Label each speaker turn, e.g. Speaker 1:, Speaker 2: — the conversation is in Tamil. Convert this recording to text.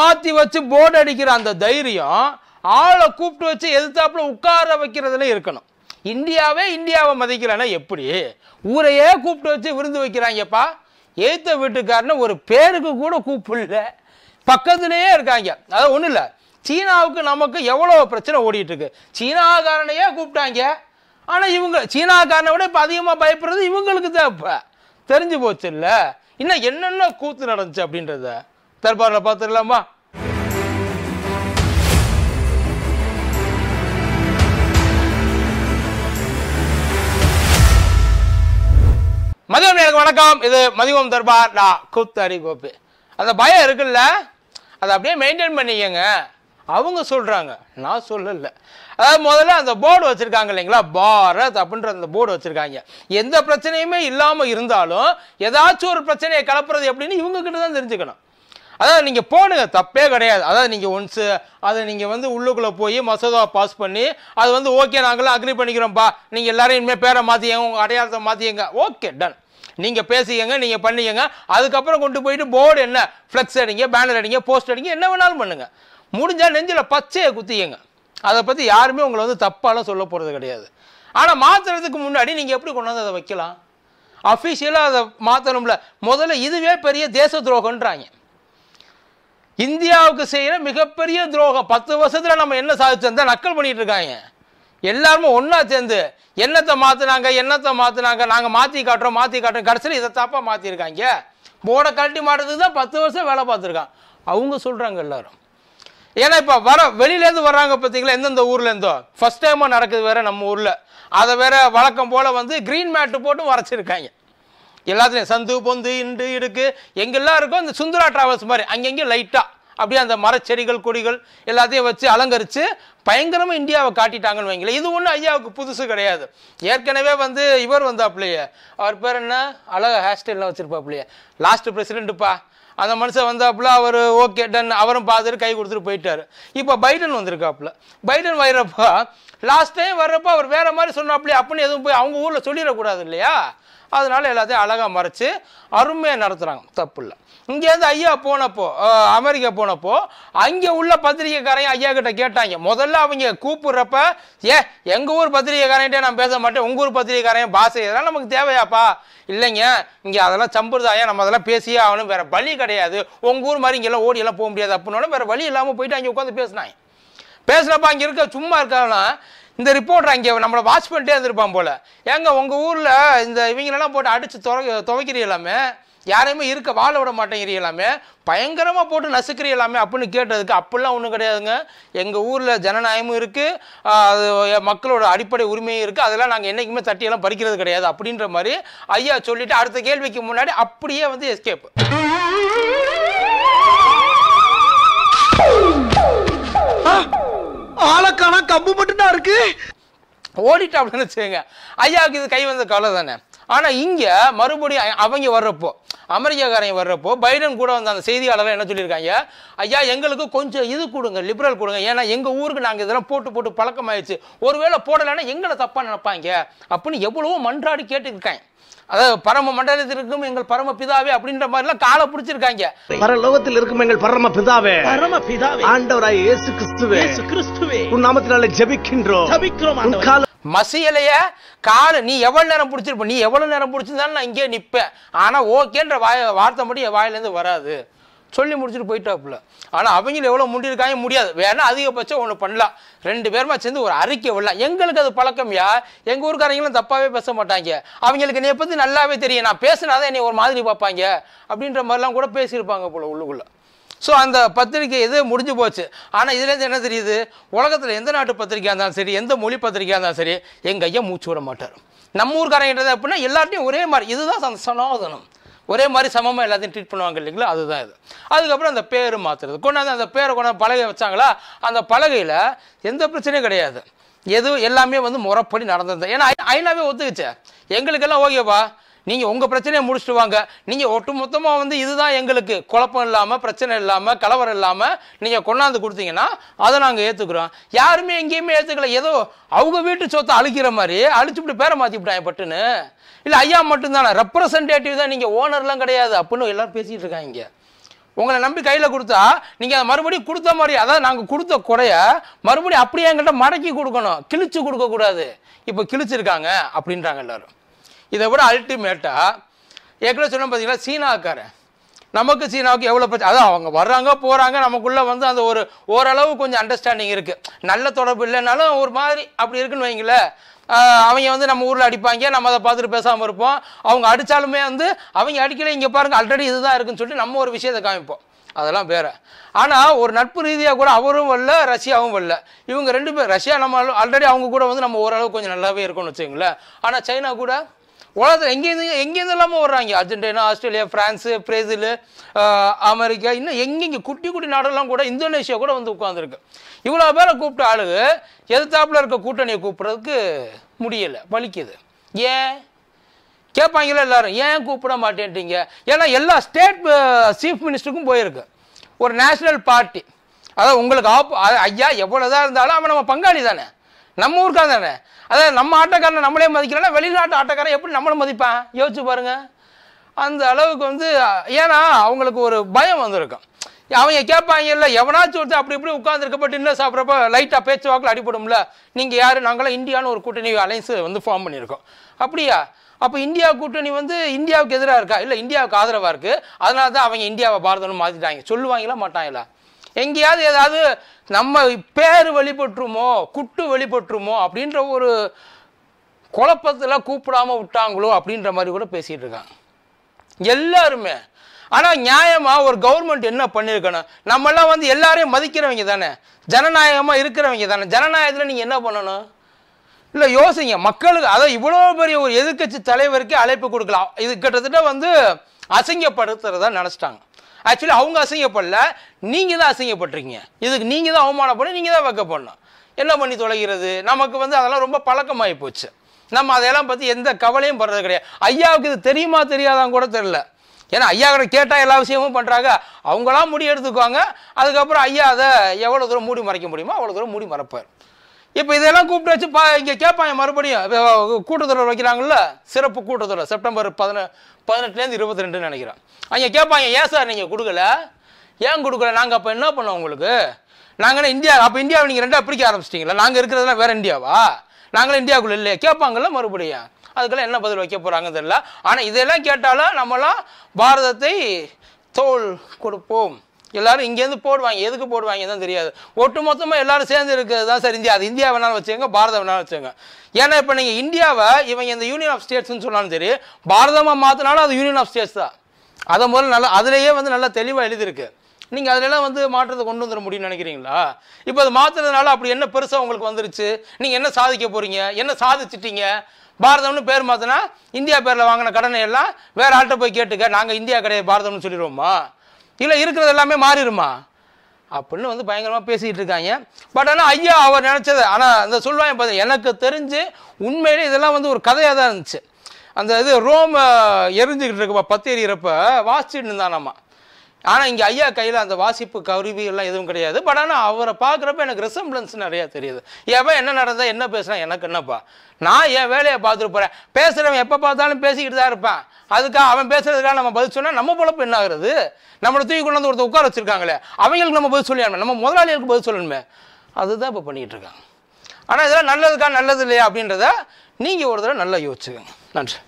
Speaker 1: மாற்றி வச்சு போர்டு அடிக்கிற அந்த தைரியம் ஆளை கூப்பிட்டு வச்சு எதிர்த்தாப்புல உட்கார வைக்கிறதுல இருக்கணும் இந்தியாவே இந்தியாவை மதிக்கலன்னா எப்படி ஊரையே கூப்பிட்டு வச்சு விருந்து வைக்கிறாங்கப்பா எய்த்த வீட்டுக்காரன ஒரு பேருக்கு கூட கூப்பிடல பக்கத்துலேயே இருக்காங்க அதாவது ஒன்றும் இல்லை சீனாவுக்கு நமக்கு எவ்வளோ பிரச்சனை ஓடிட்டு இருக்கு சீனாக்காரனையே கூப்பிட்டாங்க ஆனால் இவங்க சீனாக்காரனை விட இப்போ அதிகமாக பயப்படுறது இவங்களுக்கு தான் இப்போ தெரிஞ்சு போச்சு இல்ல இன்னும் என்னென்ன கூத்து நடந்துச்சு அப்படின்றத தர்பாரில் பார்த்துடலாமா மதியம் எனக்கு வணக்கம் இது மதியம் தர்பார் நான் கூத்தாரி கோப்பு அந்த பயம் இருக்குல்ல அதை அப்படியே மெயின்டைன் பண்ணிக்கங்க அவங்க சொல்கிறாங்க நான் சொல்லலை அதாவது முதல்ல அந்த போர்டு வச்சுருக்காங்க இல்லைங்களா பாரத் அப்படின்ற அந்த போர்டு வச்சுருக்காங்க எந்த பிரச்சனையுமே இல்லாமல் இருந்தாலும் ஏதாச்சும் ஒரு பிரச்சனையை கலப்புறது எப்படின்னு இவங்கக்கிட்ட தான் தெரிஞ்சுக்கணும் அதாவது நீங்கள் போனுங்க தப்பே கிடையாது அதாவது நீங்கள் ஒன்ஸு அதை நீங்கள் வந்து உள்ளுக்குள்ளே போய் மசோதாவை பாஸ் பண்ணி அது வந்து ஓகே நாங்களும் அக்ரி பண்ணிக்கிறோம்ப்பா நீங்கள் எல்லோரும் இனிமேல் பேரை மாற்றியங்க உங்கள் அடையாளத்தை மாற்றியங்க ஓகே டன் நீங்கள் பேசிக்கங்க நீங்கள் பண்ணிக்கங்க அதுக்கப்புறம் கொண்டு போயிட்டு போர்டு என்ன ஃப்ளெக்ஸ் அடிங்க பேனர் அடிங்க போஸ்ட் அடிங்க என்ன வேணாலும் பண்ணுங்கள் முடிஞ்சால் நெஞ்சில் பச்சையை குத்தியங்க அதை பற்றி யாருமே உங்களை வந்து தப்பாலாம் சொல்ல போகிறது கிடையாது ஆனால் மாற்றுறதுக்கு முன்னாடி நீங்கள் எப்படி கொண்டாந்து அதை வைக்கலாம் அஃபிஷியலாக அதை மாற்றணும்ல முதல்ல இதுவே பெரிய தேச துரோகன்றாங்க இந்தியாவுக்கு செய்கிற மிகப்பெரிய துரோகம் பத்து வருஷத்தில் நம்ம என்ன சாதிச்சிருந்தா நக்கல் பண்ணிகிட்டு இருக்காங்க எல்லாருமே ஒன்றா சேர்ந்து என்னத்தை மாற்றினாங்க என்னத்தை மாற்றினாங்க நாங்கள் மாற்றி காட்டுறோம் மாற்றி காட்டுறோம் கடைசியில் இதை தப்பாக மாற்றிருக்காங்க போட கழட்டி மாட்டுறதுக்கு தான் பத்து வருஷம் வேலை பார்த்துருக்கான் அவங்க சொல்கிறாங்க எல்லோரும் ஏன்னா இப்போ வர வெளியிலேருந்து வர்றாங்க பார்த்தீங்களா எந்தெந்த ஊர்லேருந்தோ ஃபஸ்ட் டைமாக நடக்குது வேறு நம்ம ஊரில் அதை வேற வழக்கம் போல் வந்து க்ரீன் மேட்டு போட்டு வரைச்சிருக்காங்க எல்லாத்துலேயும் சந்து பொந்து இண்டு இடுக்கு எங்கெல்லாம் இருக்கோ இந்த சுந்தரா ட்ராவல்ஸ் மாதிரி அங்கங்கே லைட்டாக அப்படியே அந்த மரச்செடிகள் கொடிகள் எல்லாத்தையும் வச்சு அலங்கரித்து பயங்கரமாக இந்தியாவை காட்டிட்டாங்கன்னு வைங்களேன் இது ஒன்றும் ஐயாவுக்கு புதுசு கிடையாது ஏற்கனவே வந்து இவர் வந்தாப்புலையே அவர் பேர் என்ன அழகாக ஹேர் ஸ்டைல்லாம் வச்சுருப்பாப்புலையே லாஸ்ட் பிரசிடென்ட்டுப்பா அந்த மனுஷன் வந்தாப்புல அவர் ஓகே டன் அவரும் பார்த்துட்டு கை கொடுத்துட்டு போயிட்டார் இப்போ பைடன் வந்திருக்காப்புல பைடன் வர்றப்போ லாஸ்ட் டைம் வர்றப்போ அவர் வேற மாதிரி சொன்னாப்புலையே அப்படின்னு எதுவும் போய் அவங்க ஊரில் சொல்லிடக்கூடாது இல்லையா அதனால எல்லாத்தையும் அழகாக மறைச்சு அருமையாக நடத்துகிறாங்க தப்பு இல்லை இங்கேருந்து ஐயா போனப்போ அமெரிக்கா போனப்போ அங்கே உள்ள பத்திரிகைக்காரையும் ஐயா கிட்ட கேட்டாங்க முதல்ல அவங்க கூப்பிடுறப்ப ஏ எங்கள் ஊர் பத்திரிகைக்காரன்ட்டே நான் பேச மாட்டேன் உங்கள் ஊர் பத்திரிகைக்காரையும் பாசை இதெல்லாம் நமக்கு தேவையாப்பா இல்லைங்க இங்கே அதெல்லாம் சம்பிரதாயம் நம்ம அதெல்லாம் பேசியே ஆகணும் வேறு வழி கிடையாது உங்கள் ஊர் மாதிரி இங்கெல்லாம் ஓடியெல்லாம் போக முடியாது அப்படின்னாலும் வேறு வழி இல்லாமல் போயிட்டு அங்கே உட்காந்து பேசினாங்க பேசுகிறப்ப அங்கே இருக்க சும்மா இருக்காங்கன்னா இந்த ரிப்போர்ட்டர் அங்கே நம்மளை வாட்ச் பண்ணிட்டே இருந்திருப்பான் போல் ஏங்க உங்கள் ஊரில் இந்த இவங்களெல்லாம் போட்டு அடித்து துவை துவைக்கிறீ எல்லாமே யாரையுமே இருக்க வாழ விட மாட்டேங்கிறீ எல்லாமே பயங்கரமாக போட்டு நசுக்கிறீ எல்லாமே அப்படின்னு கேட்டதுக்கு அப்படிலாம் ஒன்றும் கிடையாதுங்க எங்கள் ஊரில் ஜனநாயகமும் இருக்குது அது மக்களோட அடிப்படை உரிமையும் இருக்குது அதெல்லாம் நாங்கள் என்றைக்குமே தட்டியெல்லாம் பறிக்கிறது கிடையாது அப்படின்ற மாதிரி ஐயா சொல்லிவிட்டு அடுத்த கேள்விக்கு முன்னாடி அப்படியே வந்து எஸ்கேப் ஆளக்கானா கம்பு மட்டும்தான் இருக்கு அப்படின்னு வச்சுக்கோங்க ஐயாவுக்கு இது கை வந்த கவலை தானே ஆனால் இங்கே மறுபடியும் அவங்க வர்றப்போ அமெரிக்காக்காரங்க வர்றப்போ பைடன் கூட வந்த அந்த செய்தியாளர்கள் என்ன சொல்லியிருக்காங்க ஐயா எங்களுக்கு கொஞ்சம் இது கொடுங்க லிபரல் கொடுங்க ஏன்னா எங்கள் ஊருக்கு நாங்கள் இதெல்லாம் போட்டு போட்டு பழக்கமாயிடுச்சு ஒருவேளை போடலைன்னா எங்களை தப்பாக நினைப்பாங்க அப்படின்னு எவ்வளவோ மன்றாடி கேட்டுருக்கேன் அதாவது பரம மண்டலத்தில் இருக்கும் எங்கள் பரம பிதாவே அப்படின்ற மாதிரி எல்லாம் காலை பிடிச்சிருக்காங்க பரலோகத்தில் இருக்கும் எங்கள் பரம பிதாவே பரம பிதாவே ஆண்டவராய் இயேசு கிறிஸ்துவே இயேசு கிறிஸ்துவே உன் நாமத்தினால ஜெபிக்கின்றோம் ஜெபிக்கிறோம் ஆண்டவரே மசியலைய கால நீ எவ்வளவு நேரம் பிடிச்சிருப்ப நீ எவ்வளவு நேரம் பிடிச்சிருந்தாலும் நான் இங்கே நிப்பேன் ஆனா ஓகேன்ற வாய வார்த்தை மட்டும் என் வாயிலேருந்து வராது சொல்லி முடிச்சுட்டு போயிட்டாப்புல ஆனால் அவங்களும் எவ்வளோ முண்டியிருக்காங்க முடியாது வேணா அதிகபட்சம் ஒன்று பண்ணலாம் ரெண்டு பேருமா சேர்ந்து ஒரு அறிக்கை விடலாம் எங்களுக்கு அது பழக்கம்யா எங்கள் ஊருக்காரங்களும் தப்பாகவே பேச மாட்டாங்க அவங்களுக்கு என்னை பற்றி நல்லாவே தெரியும் நான் பேசினாதான் என்னை ஒரு மாதிரி பார்ப்பாங்க அப்படின்ற மாதிரிலாம் கூட பேசியிருப்பாங்க போல் உள்ளுக்குள்ளே ஸோ அந்த பத்திரிக்கை இது முடிஞ்சு போச்சு ஆனால் இதுலேருந்து என்ன தெரியுது உலகத்தில் எந்த நாட்டு பத்திரிக்கையாக இருந்தாலும் சரி எந்த மொழி பத்திரிக்கையாக இருந்தாலும் சரி எங்கள் ஐயா மூச்சு விட மாட்டார் நம்ம ஊர்காரங்கிட்டது அப்படின்னா எல்லார்ட்டையும் ஒரே மாதிரி இதுதான் சனாதனம் ஒரே மாதிரி சமமாக எல்லாத்தையும் ட்ரீட் பண்ணுவாங்க இல்லைங்களா அதுதான் இது அதுக்கப்புறம் அந்த பேர் மாற்றுறது கொண்டாந்து அந்த பேரை கொண்டாந்து பலகை வச்சாங்களா அந்த பலகையில் எந்த பிரச்சனையும் கிடையாது எதுவும் எல்லாமே வந்து முறைப்படி நடந்தது ஏன்னா ஐநாவே ஒத்துக்குச்சே எங்களுக்கெல்லாம் ஓகேப்பா நீங்கள் உங்கள் பிரச்சனையை முடிச்சுட்டு வாங்க நீங்கள் ஒட்டு மொத்தமாக வந்து இதுதான் எங்களுக்கு குழப்பம் இல்லாமல் பிரச்சனை இல்லாமல் கலவரம் இல்லாமல் நீங்கள் கொண்டாந்து கொடுத்தீங்கன்னா அதை நாங்கள் ஏற்றுக்குறோம் யாருமே எங்கேயுமே ஏற்றுக்கல ஏதோ அவங்க வீட்டு சொத்தை அழிக்கிற மாதிரி அழிச்சுப்பிட்டு பேரை மாற்றி பட்டுன்னு இல்லை ஐயா மட்டும்தானே ரெப்ரசன்டேட்டிவ் தான் நீங்கள் ஓனர்லாம் கிடையாது அப்படின்னு எல்லோரும் பேசிகிட்டு இருக்காங்க இங்கே உங்களை நம்பி கையில் கொடுத்தா நீங்கள் அதை மறுபடியும் கொடுத்த மாதிரி அதாவது நாங்கள் கொடுத்த குறைய மறுபடியும் அப்படியே எங்கள்கிட்ட மடக்கி கொடுக்கணும் கிழிச்சு கொடுக்கக்கூடாது இப்போ கிழிச்சிருக்காங்க அப்படின்றாங்க எல்லாரும் இதை விட அல்டிமேட்டாக ஏற்கனவே சொன்ன பார்த்தீங்கன்னா சீனாக்காரன் நமக்கு சீனாவுக்கு எவ்வளோ பிரச்சனை அதான் அவங்க வர்றாங்க போகிறாங்க நமக்குள்ளே வந்து அந்த ஒரு ஓரளவு கொஞ்சம் அண்டர்ஸ்டாண்டிங் இருக்குது நல்ல தொடர்பு இல்லைனாலும் ஒரு மாதிரி அப்படி இருக்குன்னு வைங்களேன் அவங்க வந்து நம்ம ஊரில் அடிப்பாங்க நம்ம அதை பார்த்துட்டு பேசாமல் இருப்போம் அவங்க அடித்தாலுமே வந்து அவங்க அடிக்கல இங்கே பாருங்கள் ஆல்ரெடி இதுதான் இருக்குன்னு சொல்லிட்டு நம்ம ஒரு விஷயத்தை காமிப்போம் அதெல்லாம் வேறு ஆனால் ஒரு நட்பு ரீதியாக கூட அவரும் வரல ரஷ்யாவும் வரல இவங்க ரெண்டு பேர் ரஷ்யா நம்ம ஆல்ரெடி அவங்க கூட வந்து நம்ம ஓரளவு கொஞ்சம் நல்லாவே இருக்கும்னு வச்சுங்களேன் ஆனால் சைனா கூட உலகத்தில் எங்கேருந்து எங்கேருந்து இல்லாமல் வர்றாங்க Argentina Australia France Brazil America இன்னும் எங்கெங்க குட்டி குட்டி நாடெல்லாம் கூட இந்தோனேஷியா கூட வந்து உட்காந்துருக்கு இவ்வளோ பேரை கூப்பிட்ட ஆளுக எதிர்த்தாப்பில் இருக்க கூட்டணியை கூப்பிட்றதுக்கு முடியலை வலிக்குது ஏன் கேட்பாங்களா எல்லாரும் ஏன் கூப்பிட மாட்டேன்ட்டீங்க ஏன்னா எல்லா ஸ்டேட் சீஃப் மினிஸ்டருக்கும் போயிருக்கு ஒரு நேஷனல் பார்ட்டி அதான் உங்களுக்கு ஆப் ஐயா எவ்வளோதான் இருந்தாலும் அவன் நம்ம பங்காளி தானே நம்ம ஊருக்காக தானே அதாவது நம்ம ஆட்டக்காரனை நம்மளே மதிக்கலன்னா வெளிநாட்டு ஆட்டக்காரன் எப்படி நம்மளை மதிப்பான் யோசிச்சு பாருங்கள் அந்த அளவுக்கு வந்து ஏன்னா அவங்களுக்கு ஒரு பயம் வந்திருக்கும் அவங்க கேட்பாங்க இல்லை எவனாச்சும் ஒருத்தர் அப்படி இப்படி உட்காந்துருக்க பட் இன்னும் சாப்பிட்றப்ப லைட்டாக பேச்சுவாக்கில் அடிபடும்ல நீங்கள் யார் நாங்களாம் இந்தியான்னு ஒரு கூட்டணி அலைன்ஸ் வந்து ஃபார்ம் பண்ணியிருக்கோம் அப்படியா அப்போ இந்தியா கூட்டணி வந்து இந்தியாவுக்கு எதிராக இருக்கா இல்லை இந்தியாவுக்கு ஆதரவாக இருக்குது அதனால தான் அவங்க இந்தியாவை பாரதம்னு மாற்றிட்டாங்க சொல்லுவாங்களா மாட்டாங்களா எங்கேயாவது ஏதாவது நம்ம பேர் வழிபட்டுருமோ குட்டு வழிபட்டுருமோ அப்படின்ற ஒரு குழப்பத்தில் கூப்பிடாமல் விட்டாங்களோ அப்படின்ற மாதிரி கூட பேசிகிட்டு இருக்காங்க எல்லாருமே ஆனால் நியாயமாக ஒரு கவர்மெண்ட் என்ன பண்ணியிருக்கணும் நம்மளாம் வந்து எல்லாரையும் மதிக்கிறவங்க தானே ஜனநாயகமாக இருக்கிறவங்க தானே ஜனநாயகத்தில் நீங்கள் என்ன பண்ணணும் இல்லை யோசிங்க மக்களுக்கு அதான் இவ்வளோ பெரிய ஒரு எதிர்கட்சி தலைவருக்கே அழைப்பு கொடுக்கலாம் இது கிட்டத்தட்ட வந்து அசிங்கப்படுத்துறதா நினச்சிட்டாங்க ஆக்சுவலி அவங்க அசிங்கப்படல நீங்கள் தான் அசிங்கப்பட்டிருக்கீங்க இதுக்கு நீங்கள் தான் அவமானப்படணும் நீங்கள் தான் வைக்கப்படணும் என்ன பண்ணி தொலைகிறது நமக்கு வந்து அதெல்லாம் ரொம்ப பழக்கமாகி போச்சு நம்ம அதையெல்லாம் பற்றி எந்த கவலையும் படுறது கிடையாது ஐயாவுக்கு இது தெரியுமா தெரியாதான் கூட தெரில ஏன்னா ஐயா கிட்ட கேட்டால் எல்லா விஷயமும் பண்ணுறாங்க அவங்களாம் முடி எடுத்துக்குவாங்க அதுக்கப்புறம் ஐயா அதை எவ்வளோ தூரம் மூடி மறைக்க முடியுமோ அவ்வளோ தூரம் மூடி மறைப்பார் இப்போ இதெல்லாம் கூப்பிட்டு வச்சு பா இங்கே கேட்பாங்க மறுபடியும் கூட்டத்தொடர் வைக்கிறாங்கல்ல சிறப்பு கூட்டத்தொடர் செப்டம்பர் பதின பதினெட்டுலேருந்து இருபத்தி ரெண்டுன்னு நினைக்கிறேன் அங்கே கேட்பாங்க ஏன் சார் நீங்கள் கொடுக்கல ஏன் கொடுக்கல நாங்கள் அப்போ என்ன பண்ணோம் உங்களுக்கு நாங்கள் இந்தியா அப்போ இந்தியாவை நீங்கள் ரெண்டாக பிரிக்க ஆரம்பிச்சிட்டிங்களா நாங்கள் இருக்கிறதுலாம் வேறு இந்தியாவா நாங்களும் இந்தியாவுக்குள்ளே இல்லையா கேட்பாங்கல்ல மறுபடியும் அதுக்கெல்லாம் என்ன பதில் வைக்க போகிறாங்க தெரியல ஆனால் இதெல்லாம் கேட்டாலும் நம்மளாம் பாரதத்தை தோல் கொடுப்போம் எல்லாரும் இங்கேருந்து போடுவாங்க எதுக்கு போடுவாங்க தான் தெரியாது ஒட்டு மொத்தமாக எல்லாரும் சேர்ந்து இருக்கிறது தான் சார் இந்தியா அது இந்தியா வேணாலும் வச்சுக்கோங்க பாரதம் வேணாலும் வச்சுக்கோங்க ஏன்னா இப்போ நீங்கள் இந்தியாவை இவங்க இந்த யூனியன் ஆஃப் ஸ்டேட்ஸ்னு சொன்னாலும் சரி பாரதமாக மாற்றினாலும் அது யூனியன் ஆஃப் ஸ்டேட்ஸ் தான் அதை முதல்ல நல்லா அதிலேயே வந்து நல்லா தெளிவாக எழுதியிருக்கு நீங்கள் அதிலெல்லாம் வந்து மாற்றத்தை கொண்டு வந்துட முடியும்னு நினைக்கிறீங்களா இப்போ அது மாற்றுறதுனால அப்படி என்ன பெருசாக உங்களுக்கு வந்துருச்சு நீங்கள் என்ன சாதிக்க போகிறீங்க என்ன சாதிச்சிட்டீங்க பாரதம்னு பேர் மாற்றினா இந்தியா பேரில் வாங்கின கடனை எல்லாம் வேறு ஆள்கிட்ட போய் கேட்டுக்க நாங்கள் இந்தியா கிடையாது பாரதம்னு சொல்லிடுவோமா இல்லை இருக்கிறது எல்லாமே மாறிடுமா அப்படின்னு வந்து பயங்கரமாக பேசிக்கிட்டு இருக்காங்க பட் ஆனால் ஐயா அவர் நினச்சது ஆனால் அந்த சொல்லுவாங்க பார்த்து எனக்கு தெரிஞ்சு உண்மையிலே இதெல்லாம் வந்து ஒரு கதையாக தான் இருந்துச்சு அந்த இது ரோம் எரிஞ்சுக்கிட்டு இருக்கப்ப பத்து எறிகிறப்ப வாசிச்சுட்டு இருந்தான் நம்ம ஆனால் இங்கே ஐயா கையில் அந்த வாசிப்பு கருவியெல்லாம் எதுவும் கிடையாது பட் ஆனால் அவரை பார்க்குறப்ப எனக்கு ரெசம்பிளன்ஸ் நிறையா தெரியுது ஏப்பா என்ன நடந்தால் என்ன பேசுனா எனக்கு என்னப்பா நான் என் வேலையை பார்த்துட்டு போகிறேன் பேசுகிறவன் எப்போ பார்த்தாலும் பேசிக்கிட்டு தான் இருப்பேன் அதுக்காக அவன் பேசுகிறதுக்காக நம்ம பதில் சொன்னால் நம்ம பொழப்பு என்ன ஆகுறது நம்மளை தூக்கி கொண்டு வந்து ஒருத்தர் உட்கார வச்சுருக்காங்களே அவங்களுக்கு நம்ம பதில் சொல்லி நம்ம முதலாளிகளுக்கு பதில் சொல்லணுமே அதுதான் இப்போ பண்ணிக்கிட்டு இருக்காங்க ஆனால் இதெல்லாம் நல்லதுக்கா நல்லது இல்லையா அப்படின்றத நீங்கள் ஒரு தடவை நல்லா யோசிச்சுக்கோங்க நன்றி